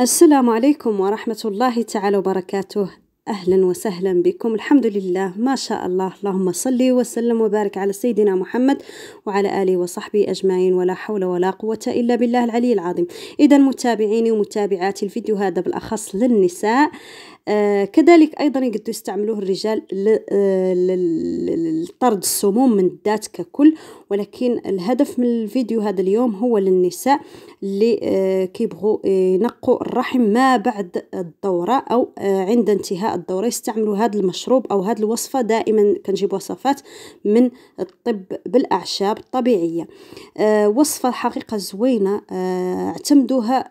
السلام عليكم ورحمة الله تعالى وبركاته أهلا وسهلا بكم الحمد لله ما شاء الله اللهم صل وسلم وبارك على سيدنا محمد وعلى آله وصحبه أجمعين ولا حول ولا قوة إلا بالله العلي العظيم إذا متابعيني ومتابعاتي الفيديو هذا بالأخص للنساء آه آه، كذلك أيضا يقدروا يستعملوه الرجال آه، لطرد السموم من الذات ككل ولكن الهدف من الفيديو هذا اليوم هو للنساء اللي آه، كيبغوا ينقوا الرحم ما بعد الدورة أو عند انتهاء الدورة يستعملوا هذا المشروب أو هذه الوصفة دائما كنجيب وصفات من الطب بالأعشاب الطبيعية وصفة حقيقة زوينة اعتمدوها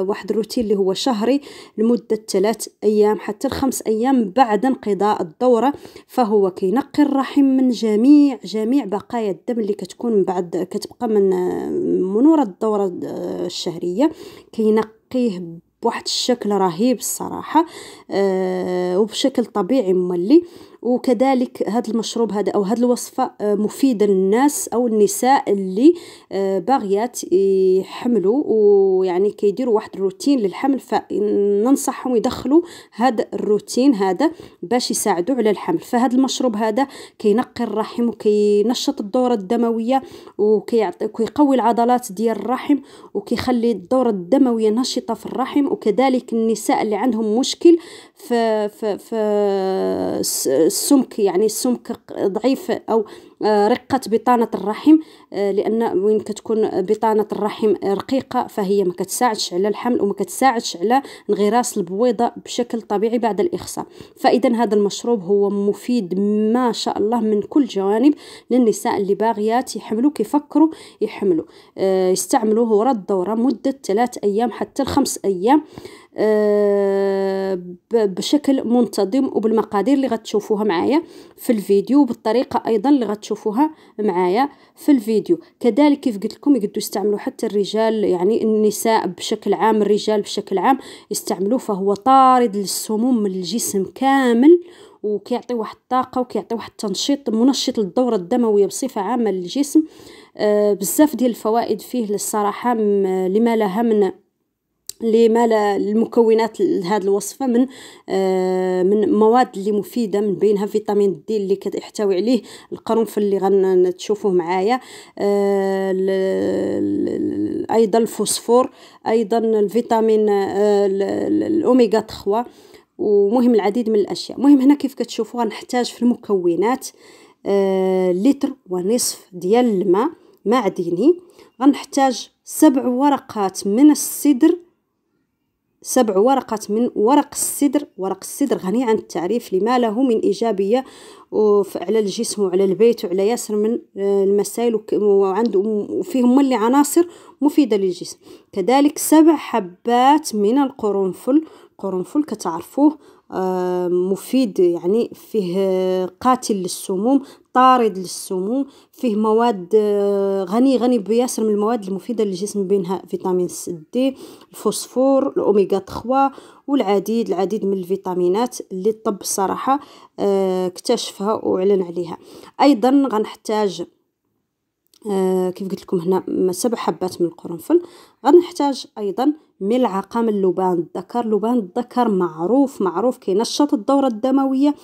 واحد الروتين اللي هو شهري لمدة ثلاث أيام أيام حتى الخمس أيام بعد انقضاء الدورة فهو كينقي الرحم من جميع جميع بقايا الدم اللي كتكون من بعد كتبقى من منور الدورة آه، الشهرية كينقيه بواحد الشكل رهيب الصراحة أه وبشكل طبيعي مولي وكذلك هذا المشروب هذا أو هذه الوصفة آه، مفيدة للناس أو النساء اللي آه، باغيات يحملوا ويعني كيديروا واحد الروتين للحمل فننصحهم يدخلوا هذا الروتين هذا باش يساعدوا على الحمل فهذا المشروب هذا كينقي الرحم وكينشط الدورة الدموية وكيقوي العضلات ديال الرحم وكيخلي الدورة الدموية نشطة في الرحم وكذلك النساء اللي عندهم مشكل في, في, السمك يعني السمك ضعيف او آه، رقة بطانة الرحم آه، لان وين كتكون بطانة الرحم رقيقة فهي ما كتساعدش على الحمل وما كتساعدش على انغراس البويضة بشكل طبيعي بعد الاخصاء فاذا هذا المشروب هو مفيد ما شاء الله من كل جوانب للنساء اللي باغيات يحملوا كيفكروا آه، يحملوا يستعملوه وراء الدورة مدة ثلاث ايام حتى الخمس ايام آه، بشكل منتظم وبالمقادير اللي غتشوفوها معايا في الفيديو وبالطريقه ايضا اللي غتشوفوها معايا في الفيديو كذلك كيف قلت لكم يقدروا يستعملوا حتى الرجال يعني النساء بشكل عام الرجال بشكل عام يستعملوه فهو طارد للسموم من الجسم كامل وكيعطي واحد الطاقه وكيعطي واحد التنشيط منشط للدوره الدمويه بصفه عامه للجسم آه، بزاف ديال الفوائد فيه للصراحه لما لها من لما المكونات لهذه الوصفه من آه من مواد اللي مفيده من بينها فيتامين دي اللي كيحتوي عليه القرنفل اللي غنشوفوه معايا آه ايضا الفوسفور ايضا الفيتامين آه الاوميغا 3 ومهم العديد من الاشياء مهم هنا كيف كتشوفوا غنحتاج في المكونات آه، لتر ونصف ديال الماء معدني غنحتاج سبع ورقات من السدر سبع ورقات من ورق السدر ورق السدر غني عن التعريف لما له من إيجابية على الجسم وعلى البيت وعلى ياسر من آه، المسائل وعنده وفيهم اللي عناصر مفيدة للجسم كذلك سبع حبات من القرنفل القرنفل كتعرفوه آه، مفيد يعني فيه قاتل للسموم طارد للسموم فيه مواد آه، غني غني بياسر من المواد المفيدة للجسم بينها فيتامين دي الفوسفور الأوميغا 3 والعديد العديد من الفيتامينات اللي الطب الصراحة آه، اكتشفها واعلن عليها أيضا غنحتاج كيف قلت لكم هنا سبع حبات من القرنفل غنحتاج ايضا ملعقه من لبان الذكر لبان الذكر معروف معروف كينشط الدوره الدمويه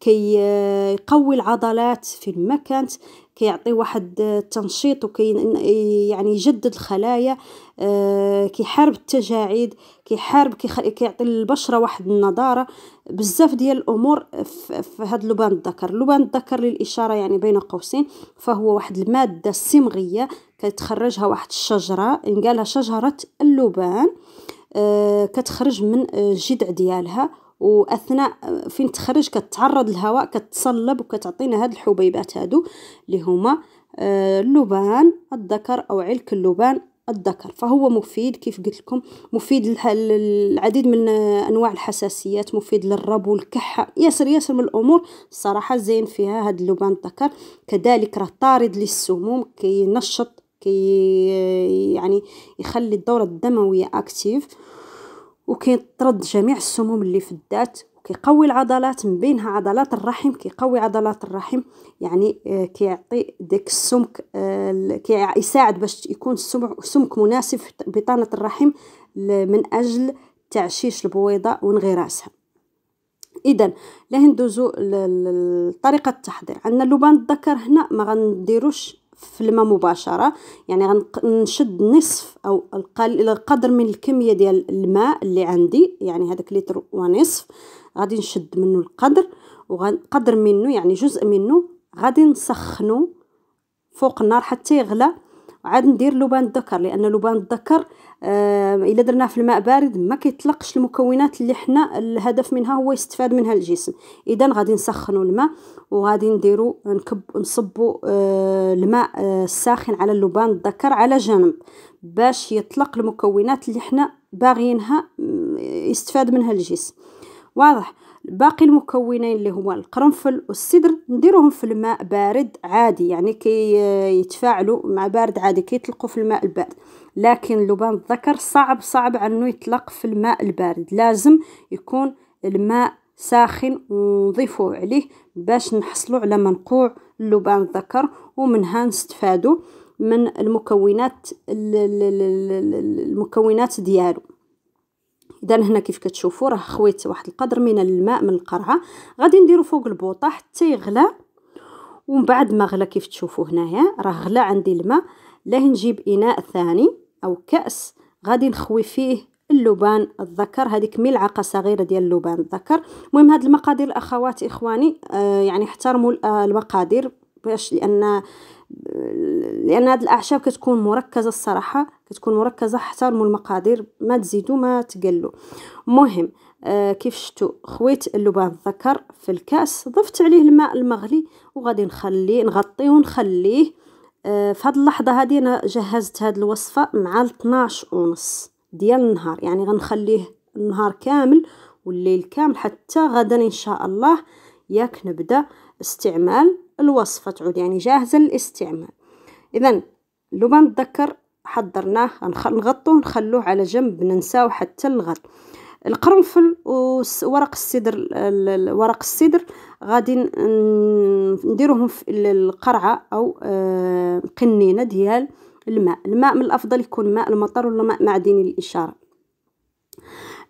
كيقوي آه، العضلات في المكانت كانت كيعطي واحد التنشيط وكين يعني يجدد الخلايا آه، كيحارب التجاعيد كيحارب كيخلي كيعطي للبشره واحد النضاره بزاف ديال الامور في هذا لبان الذكر لبان الذكر للاشاره يعني بين قوسين فهو واحد الماده صمغيه كتخرجها واحد الشجره قالها شجره اللبان آه، كتخرج من آه، الجذع ديالها واثناء فين تخرج كتعرض للهواء كتصلب وكتعطينا هاد الحبيبات هادو اللي هما آه، اللبان الذكر او علك اللبان الذكر فهو مفيد كيف قلت لكم مفيد للعديد من انواع الحساسيات مفيد للربو والكحه ياسر ياسر من الامور الصراحه زين فيها هاد اللبان الذكر كذلك راه طارد للسموم كينشط كي يعني يخلي الدوره الدمويه اكتيف وكيطرد جميع السموم اللي في الذات كيقوي العضلات من بينها عضلات الرحم كيقوي عضلات الرحم يعني آه، كيعطي داك السمك آه، كيساعد باش يكون السمك مناسب في بطانه الرحم من اجل تعشيش البويضه وانغراسها اذا لهندوزو ندوزو لطريقه التحضير عندنا اللبان الذكر هنا ما غنديروش في الماء مباشره يعني غنشد نصف او القدر من الكميه ديال الماء اللي عندي يعني هذاك لتر ونصف غادي نشد منه القدر وقدر منه يعني جزء منه غادي نسخنه فوق النار حتى يغلى عاد ندير لبان الذكر لان لبان الذكر آه الا درناه في الماء بارد ما كيطلقش المكونات اللي حنا الهدف منها هو يستفاد منها الجسم اذا غادي نسخنوا الماء وغادي نديرو نكب نصبوا آه الماء آه الساخن على اللبان الذكر على جنب باش يطلق المكونات اللي حنا باغيينها يستفاد منها الجسم واضح باقي المكونين اللي هما القرنفل والسدر نديروهم في الماء بارد عادي يعني كي يتفاعلوا مع بارد عادي كيطلقوا في الماء البارد لكن لبان الذكر صعب صعب انه يطلق في الماء البارد لازم يكون الماء ساخن ونضيفه عليه باش نحصلوا على منقوع اللبان الذكر ومنها نستفادوا من المكونات المكونات ديالو اذا هنا كيف كتشوفوا راه خويت واحد القدر من الماء من القرعه غادي نديرو فوق البوطه حتى يغلى ومن بعد ما غلى كيف تشوفوا هنايا راه غلى عندي الماء لا نجيب اناء ثاني او كاس غادي نخوي فيه اللبان الذكر هذيك ملعقه صغيره ديال اللبان الذكر المهم هاد المقادير الاخوات اخواني آه يعني احترموا آه، المقادير باش لان لان هاد الاعشاب كتكون مركزه الصراحه كتكون مركزه احترموا المقادير ما تزيدوا ما تقلوا مهم آه كيف شفتوا خويت اللبان الذكر في الكاس ضفت عليه الماء المغلي وغادي نخليه نغطيه ونخليه آه في هاد اللحظه هذه انا جهزت هاد الوصفه مع 12 ونص ديال النهار يعني غنخليه النهار كامل والليل كامل حتى غدا ان شاء الله ياك نبدا استعمال الوصفة تعود يعني جاهزة للاستعمال إذا لبن الذكر حضرناه نغطوه نخلوه على جنب ننساو حتى الغد القرنفل وورق السدر ورق السدر غادي نديروهم في القرعه او آه، قنينه ديال الماء الماء من الافضل يكون ماء المطر ولا ماء معدني للاشاره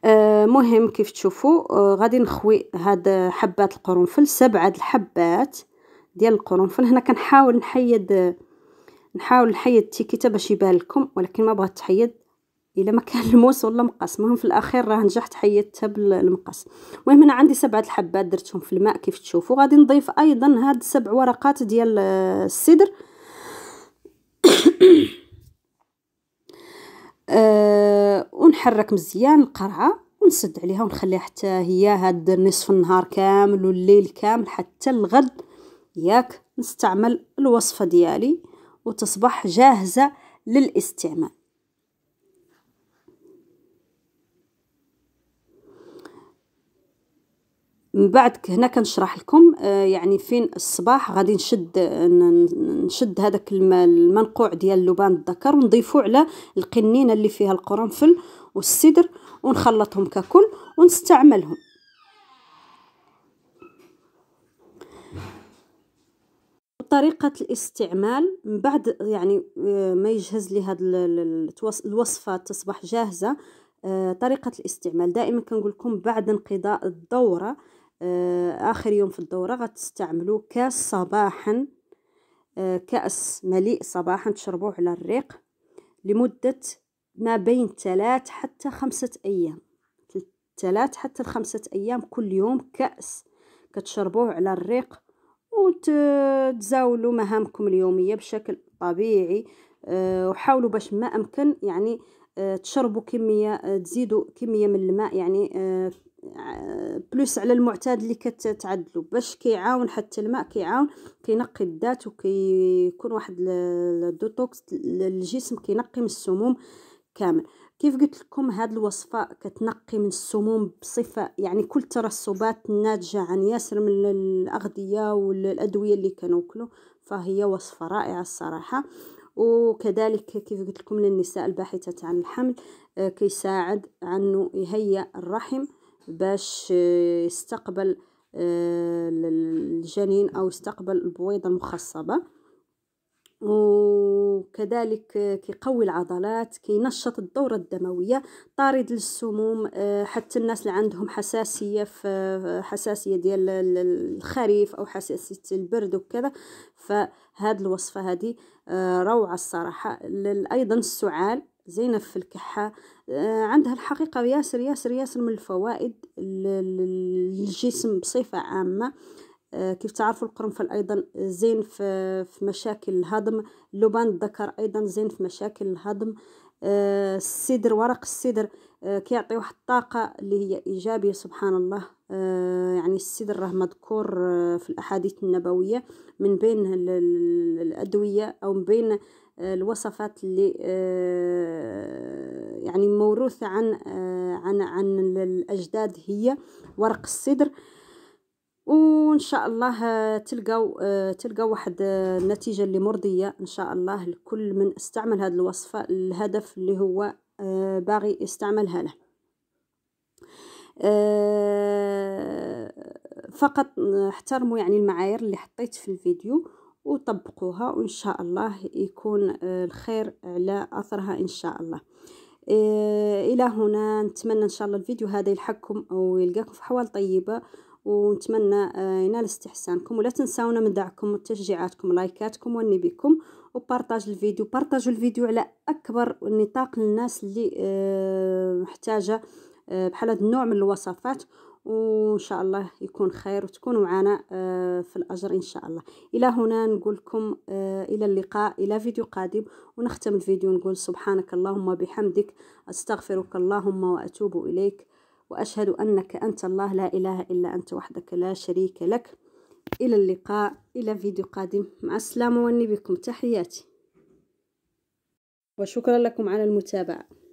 آه، مهم كيف تشوفوا آه، غادي نخوي هاد حبات القرنفل سبعه الحبات ديال القرنفل هنا كنحاول نحيد نحاول نحيد التيكيته باش يبان لكم ولكن ما بغات تحيد الا ما كان الموس ولا مقص المهم في الاخير راه نجحت حيدتها بالمقص المهم هنا عندي سبعه الحبات درتهم في الماء كيف تشوفوا غادي نضيف ايضا هاد سبع ورقات ديال آه، السدر أه ونحرك مزيان القرعه ونسد عليها ونخليها حتى هي هاد نصف النهار كامل والليل كامل حتى الغد ياك نستعمل الوصفة ديالي وتصبح جاهزة للاستعمال من بعد هنا كنشرح لكم آه، يعني فين الصباح غادي نشد نشد هذاك المنقوع ديال لبان الذكر ونضيفو على القنينه اللي فيها القرنفل والسدر ونخلطهم ككل ونستعملهم طريقة الاستعمال من بعد يعني آه، ما يجهز لي هاد الوصفة تصبح جاهزة آه، طريقة الاستعمال دائما كنقول لكم بعد انقضاء الدورة آه، آخر يوم في الدورة غتستعملوا كاس صباحا كأس مليء صباحا تشربوه على الريق لمدة ما بين ثلاث حتى خمسة أيام ثلاث حتى خمسة أيام كل يوم كأس كتشربوه على الريق وتزاولوا مهامكم اليوميه بشكل طبيعي آه، وحاولوا باش ما امكن يعني آه، تشربوا كميه آه، تزيدوا كميه من الماء يعني بلوس على المعتاد اللي كتعدلوا باش كيعاون حتى الماء كيعاون كينقي الذات وكيكون واحد الدوتوكس للجسم كينقي من السموم كامل كيف قلت لكم هاد الوصفة كتنقي من السموم بصفة يعني كل الترسبات الناتجة عن ياسر من الأغذية والأدوية اللي كنوكلو فهي وصفة رائعة الصراحة وكذلك كيف قلت لكم للنساء الباحثات عن الحمل آه، كيساعد عنه يهيئ الرحم باش آه، يستقبل آه، الجنين أو يستقبل البويضة المخصبة وكذلك كيقوي العضلات كينشط الدورة الدموية طارد للسموم آه، حتى الناس اللي عندهم حساسية في حساسية ديال الخريف أو حساسية البرد وكذا فهاد الوصفة هادي آه، روعة الصراحة أيضا السعال زينة في الكحة آه، عندها الحقيقة ياسر ياسر ياسر من الفوائد للجسم بصفة عامة آه، كيف تعرفوا القرنفل أيضا آه، زين في, في مشاكل الهضم لبان الذكر أيضا زين في مشاكل الهضم آه، السدر ورق السدر كيعطي واحد الطاقة اللي هي إيجابية سبحان الله يعني السدر راه مذكور في الأحاديث النبوية من بين الأدوية أو من بين الوصفات اللي يعني موروثة عن عن عن الأجداد هي ورق السدر وان شاء الله آه، تلقاو آه، تلقاو واحد النتيجه آه، اللي مرضيه ان شاء الله لكل من استعمل هذه الوصفه الهدف اللي هو باغي يستعملها له فقط احترموا يعني المعايير اللي حطيت في الفيديو وطبقوها وان شاء الله يكون الخير على اثرها ان شاء الله الى هنا نتمنى ان شاء الله الفيديو هذا يلحقكم ويلقاكم في حوال طيبه ونتمنى آه، ينال استحسانكم ولا تنساونا من دعمكم وتشجيعاتكم لايكاتكم واني بكم وبارطاج الفيديو بارطاجوا الفيديو على اكبر نطاق للناس اللي آه، محتاجه آه، بحال هذا النوع من الوصفات وان شاء الله يكون خير وتكونوا معنا في الاجر ان شاء الله الى هنا نقول لكم الى اللقاء الى فيديو قادم ونختم الفيديو نقول سبحانك اللهم بحمدك استغفرك اللهم واتوب اليك وأشهد أنك أنت الله لا إله إلا أنت وحدك لا شريك لك إلى اللقاء إلى فيديو قادم مع السلامة والنبي بكم تحياتي وشكرا لكم على المتابعة